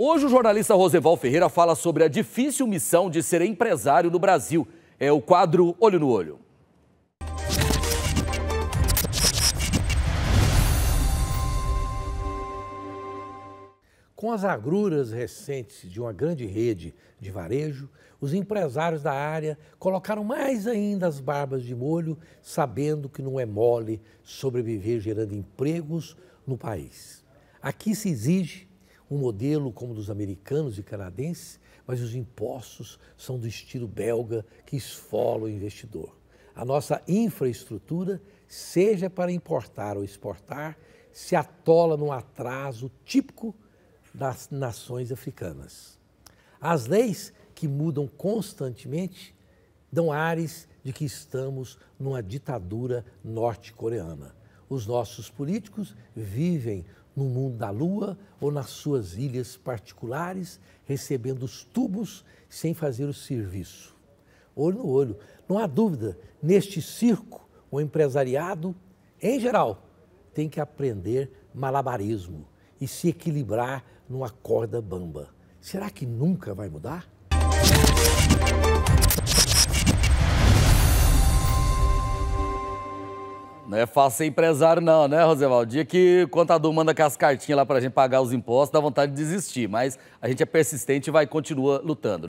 Hoje o jornalista Roseval Ferreira fala sobre a difícil missão de ser empresário no Brasil. É o quadro Olho no Olho. Com as agruras recentes de uma grande rede de varejo, os empresários da área colocaram mais ainda as barbas de molho, sabendo que não é mole sobreviver gerando empregos no país. Aqui se exige um modelo como dos americanos e canadenses, mas os impostos são do estilo belga que esfola o investidor. A nossa infraestrutura, seja para importar ou exportar, se atola num atraso típico das nações africanas. As leis que mudam constantemente dão ares de que estamos numa ditadura norte-coreana. Os nossos políticos vivem no mundo da lua ou nas suas ilhas particulares, recebendo os tubos sem fazer o serviço. Olho no olho. Não há dúvida, neste circo, o empresariado, em geral, tem que aprender malabarismo e se equilibrar numa corda bamba. Será que nunca vai mudar? Não é fácil ser empresário não, né, Rosevaldo? Dia que o contador manda aquelas cartinhas lá pra gente pagar os impostos, dá vontade de desistir, mas a gente é persistente e vai continua lutando.